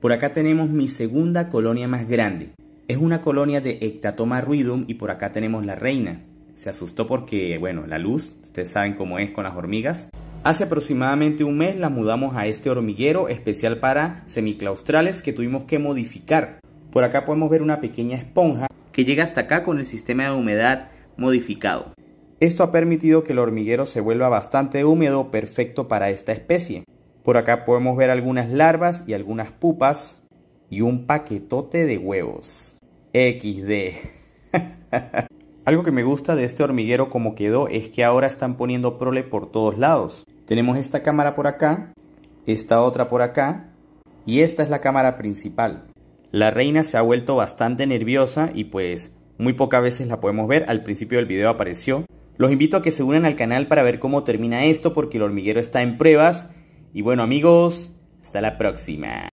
Por acá tenemos mi segunda colonia más grande. Es una colonia de Ectatoma ruidum y por acá tenemos la reina. Se asustó porque, bueno, la luz, ustedes saben cómo es con las hormigas. Hace aproximadamente un mes la mudamos a este hormiguero especial para semiclaustrales que tuvimos que modificar. Por acá podemos ver una pequeña esponja que llega hasta acá con el sistema de humedad modificado. Esto ha permitido que el hormiguero se vuelva bastante húmedo, perfecto para esta especie. Por acá podemos ver algunas larvas y algunas pupas y un paquetote de huevos. XD. Algo que me gusta de este hormiguero como quedó es que ahora están poniendo prole por todos lados. Tenemos esta cámara por acá, esta otra por acá y esta es la cámara principal. La reina se ha vuelto bastante nerviosa y pues muy pocas veces la podemos ver. Al principio del video apareció. Los invito a que se unan al canal para ver cómo termina esto porque el hormiguero está en pruebas y bueno amigos, hasta la próxima.